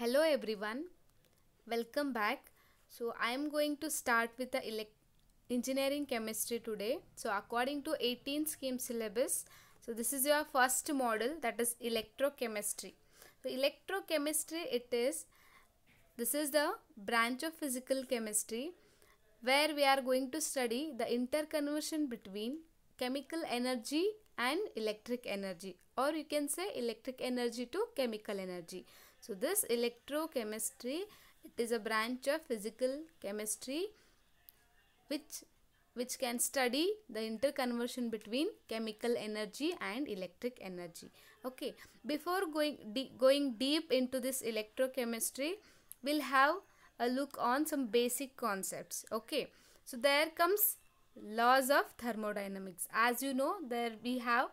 hello everyone welcome back so i am going to start with the engineering chemistry today so according to 18 scheme syllabus so this is your first model that is electrochemistry so electrochemistry it is this is the branch of physical chemistry where we are going to study the interconversion between chemical energy and electric energy or you can say electric energy to chemical energy so this electrochemistry, it is a branch of physical chemistry which, which can study the interconversion between chemical energy and electric energy. Okay, before going, de going deep into this electrochemistry, we'll have a look on some basic concepts. Okay, so there comes laws of thermodynamics. As you know, there we have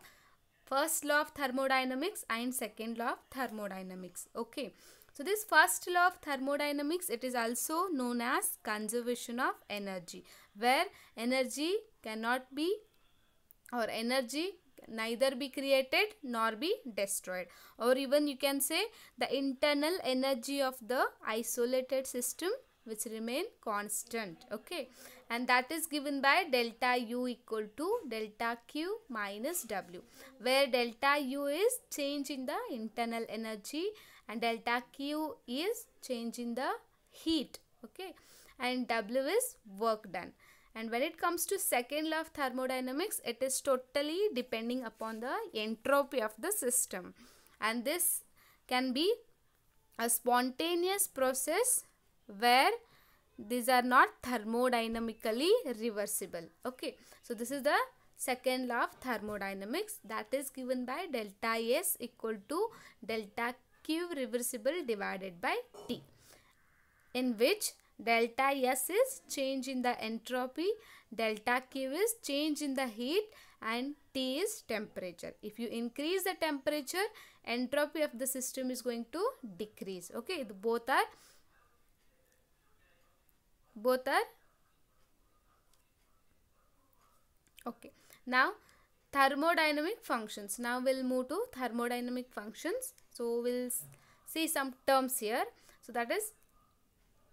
first law of thermodynamics and second law of thermodynamics okay so this first law of thermodynamics it is also known as conservation of energy where energy cannot be or energy neither be created nor be destroyed or even you can say the internal energy of the isolated system which remain constant okay and that is given by delta u equal to delta q minus w where delta u is change in the internal energy and delta q is change in the heat okay and w is work done and when it comes to second law of thermodynamics it is totally depending upon the entropy of the system and this can be a spontaneous process where these are not thermodynamically reversible okay so this is the second law of thermodynamics that is given by delta s equal to delta q reversible divided by t in which delta s is change in the entropy delta q is change in the heat and t is temperature if you increase the temperature entropy of the system is going to decrease okay both are both are okay now thermodynamic functions now we'll move to thermodynamic functions so we'll see some terms here so that is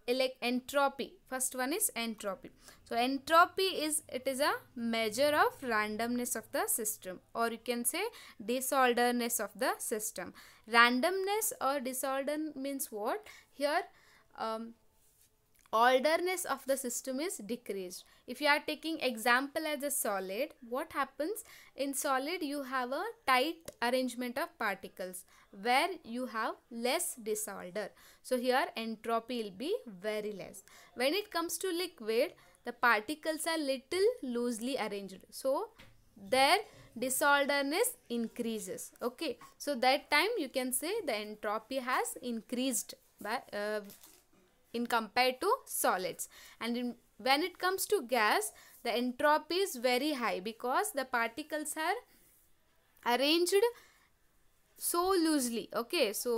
like entropy first one is entropy so entropy is it is a measure of randomness of the system or you can say disorderness of the system randomness or disorder means what here um, Orderness of the system is decreased. If you are taking example as a solid, what happens? In solid, you have a tight arrangement of particles where you have less disorder. So here entropy will be very less. When it comes to liquid, the particles are little loosely arranged. So their disorderness increases. Okay. So that time you can say the entropy has increased by uh, in compared to solids and in, when it comes to gas the entropy is very high because the particles are arranged so loosely okay so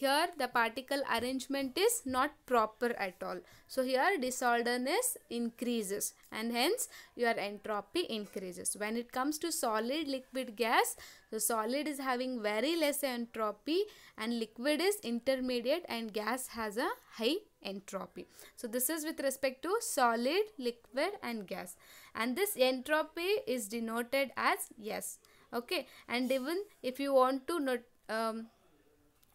here the particle arrangement is not proper at all so here disorderness increases and hence your entropy increases when it comes to solid liquid gas the solid is having very less entropy and liquid is intermediate and gas has a high entropy. So this is with respect to solid, liquid and gas. And this entropy is denoted as S. Okay. And even if you want to note, um,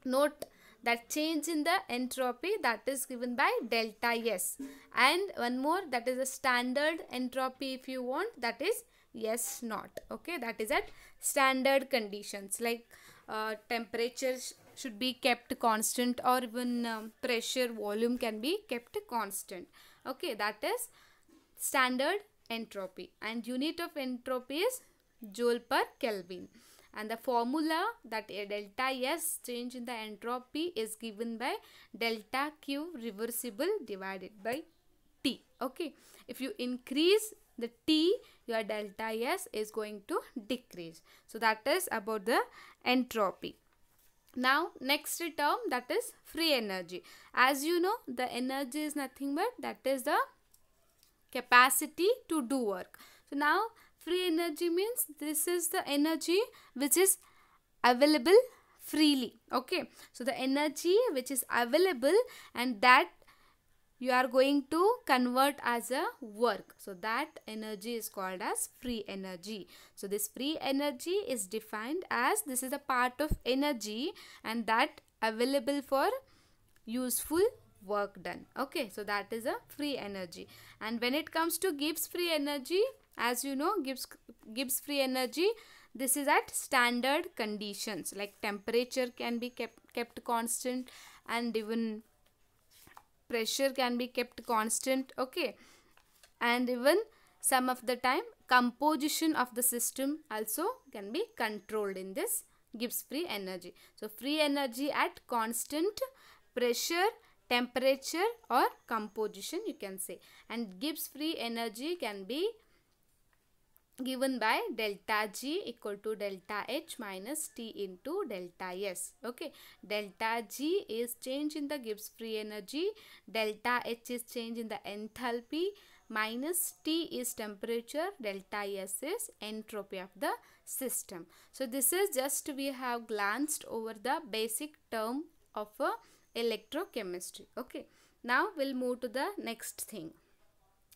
note that change in the entropy that is given by delta S. And one more that is a standard entropy if you want that is S naught. Okay. That is at standard conditions like uh, temperatures should be kept constant or even um, pressure volume can be kept constant okay that is standard entropy and unit of entropy is joule per kelvin and the formula that a delta S change in the entropy is given by delta Q reversible divided by T. Okay. If you increase the T, your delta S is going to decrease. So that is about the entropy. Now next term that is free energy. As you know the energy is nothing but that is the capacity to do work. So now free energy means this is the energy which is available freely okay so the energy which is available and that you are going to convert as a work. So that energy is called as free energy. So this free energy is defined as this is a part of energy and that available for useful work done. Okay, so that is a free energy. And when it comes to Gibbs free energy, as you know, Gibbs, Gibbs free energy, this is at standard conditions like temperature can be kept, kept constant and even pressure can be kept constant okay and even some of the time composition of the system also can be controlled in this gives free energy so free energy at constant pressure temperature or composition you can say and gives free energy can be given by delta G equal to delta H minus T into delta S. Okay. Delta G is change in the Gibbs free energy. Delta H is change in the enthalpy. Minus T is temperature. Delta S is entropy of the system. So, this is just we have glanced over the basic term of electrochemistry. Okay. Now, we'll move to the next thing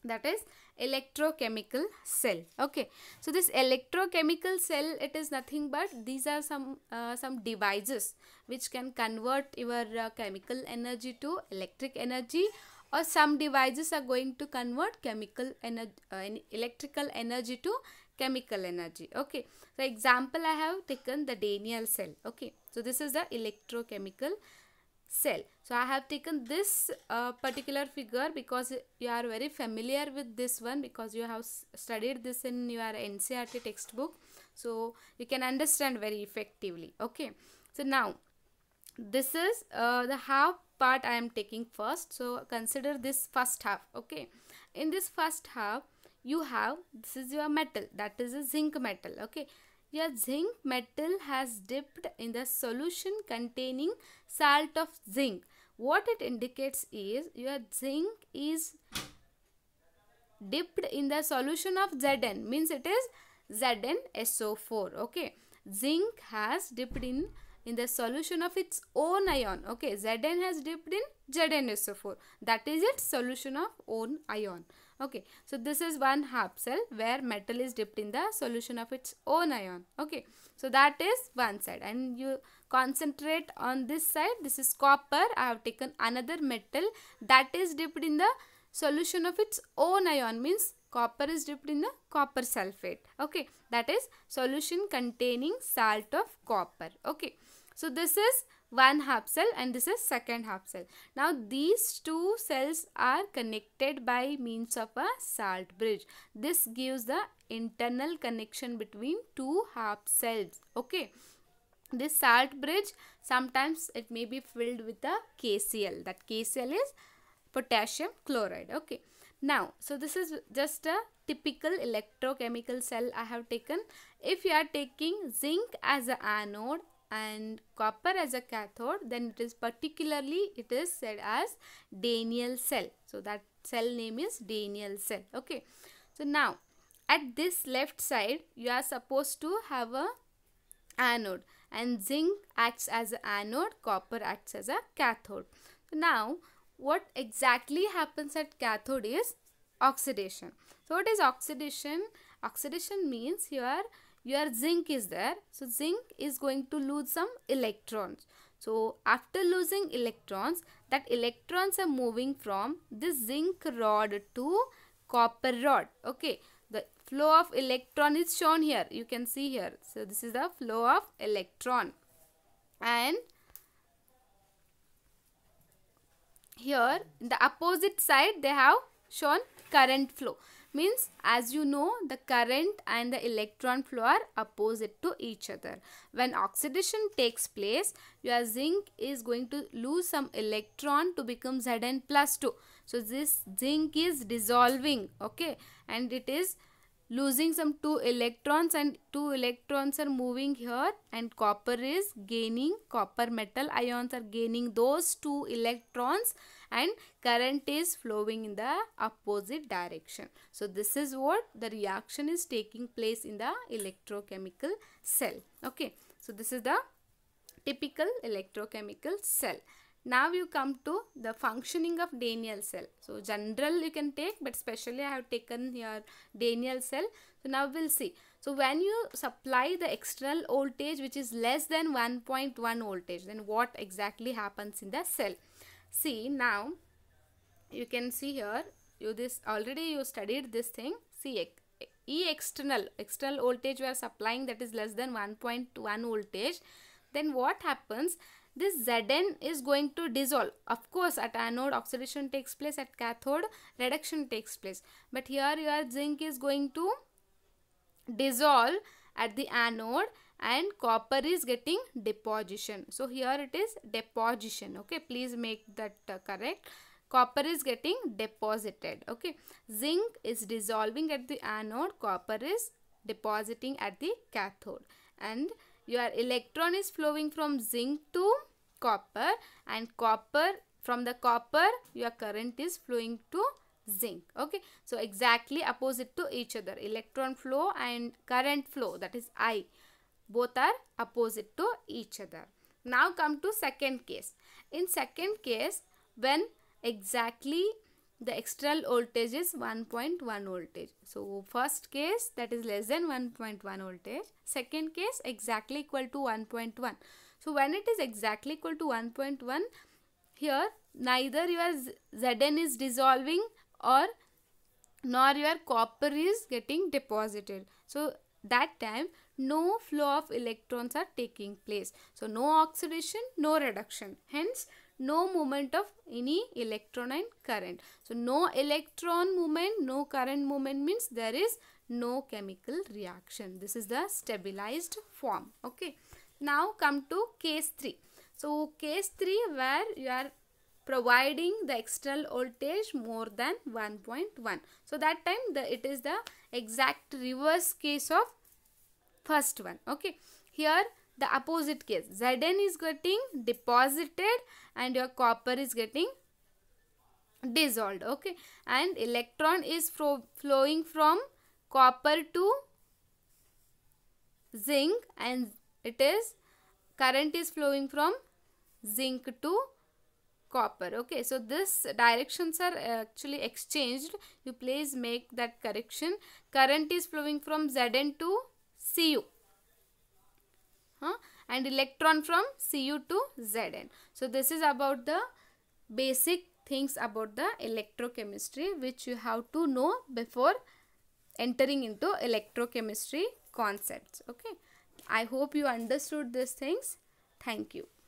that is electrochemical cell okay so this electrochemical cell it is nothing but these are some uh, some devices which can convert your uh, chemical energy to electric energy or some devices are going to convert chemical energy uh, electrical energy to chemical energy okay so example i have taken the daniel cell okay so this is the electrochemical cell. So I have taken this uh, particular figure because you are very familiar with this one because you have studied this in your NCRT textbook. So you can understand very effectively. Okay. So now this is uh, the half part I am taking first. So consider this first half. Okay. In this first half you have this is your metal that is a zinc metal. Okay. A zinc metal has dipped in the solution containing salt of zinc. What it indicates is your zinc is dipped in the solution of Zn means it is ZnSO4 okay zinc has dipped in in the solution of its own ion okay Zn has dipped in ZnSO4 that is its solution of own ion okay so this is one half cell where metal is dipped in the solution of its own ion okay so that is one side and you concentrate on this side this is copper i have taken another metal that is dipped in the solution of its own ion means copper is dipped in the copper sulfate okay that is solution containing salt of copper okay so this is one half cell and this is second half cell. Now these two cells are connected by means of a salt bridge. This gives the internal connection between two half cells. Okay. This salt bridge sometimes it may be filled with the KCl. That KCl is potassium chloride. Okay. Now, so this is just a typical electrochemical cell I have taken. If you are taking zinc as an anode and copper as a cathode then it is particularly it is said as Daniel cell so that cell name is Daniel cell okay so now at this left side you are supposed to have a anode and zinc acts as an anode copper acts as a cathode so now what exactly happens at cathode is oxidation so what is oxidation oxidation means you are your zinc is there so zinc is going to lose some electrons so after losing electrons that electrons are moving from this zinc rod to copper rod okay the flow of electron is shown here you can see here so this is the flow of electron and here in the opposite side they have shown current flow means as you know the current and the electron flow are opposite to each other when oxidation takes place your zinc is going to lose some electron to become Zn plus 2 so this zinc is dissolving okay and it is losing some two electrons and two electrons are moving here and copper is gaining copper metal ions are gaining those two electrons and current is flowing in the opposite direction. So this is what the reaction is taking place in the electrochemical cell. Okay. So this is the typical electrochemical cell. Now you come to the functioning of Daniel cell. So general you can take but specially I have taken here Daniel cell. So now we'll see. So when you supply the external voltage which is less than 1.1 voltage then what exactly happens in the cell? see now you can see here you this already you studied this thing see E external external voltage we are supplying that is less than 1.1 voltage then what happens this Zn is going to dissolve. Of course, at anode oxidation takes place, at cathode reduction takes place. But here your zinc is going to dissolve at the anode and copper is getting deposition. So here it is deposition. Okay, please make that uh, correct. Copper is getting deposited. Okay, zinc is dissolving at the anode, copper is depositing at the cathode. And your electron is flowing from zinc to copper and copper from the copper your current is flowing to zinc okay so exactly opposite to each other electron flow and current flow that is i both are opposite to each other now come to second case in second case when exactly the external voltage is 1.1 voltage so first case that is less than 1.1 voltage second case exactly equal to 1.1 so when it is exactly equal to 1.1 here neither your zn is dissolving or nor your copper is getting deposited. So that time no flow of electrons are taking place. So no oxidation, no reduction. Hence no movement of any electron and current. So no electron movement, no current movement means there is no chemical reaction. This is the stabilized form. Okay. Now come to case 3. So case 3 where you are providing the external voltage more than 1.1 so that time the it is the exact reverse case of first one okay here the opposite case Zn is getting deposited and your copper is getting dissolved okay and electron is flowing from copper to zinc and it is current is flowing from zinc to copper okay so this directions are actually exchanged you please make that correction current is flowing from Zn to Cu huh? and electron from Cu to Zn so this is about the basic things about the electrochemistry which you have to know before entering into electrochemistry concepts okay i hope you understood these things thank you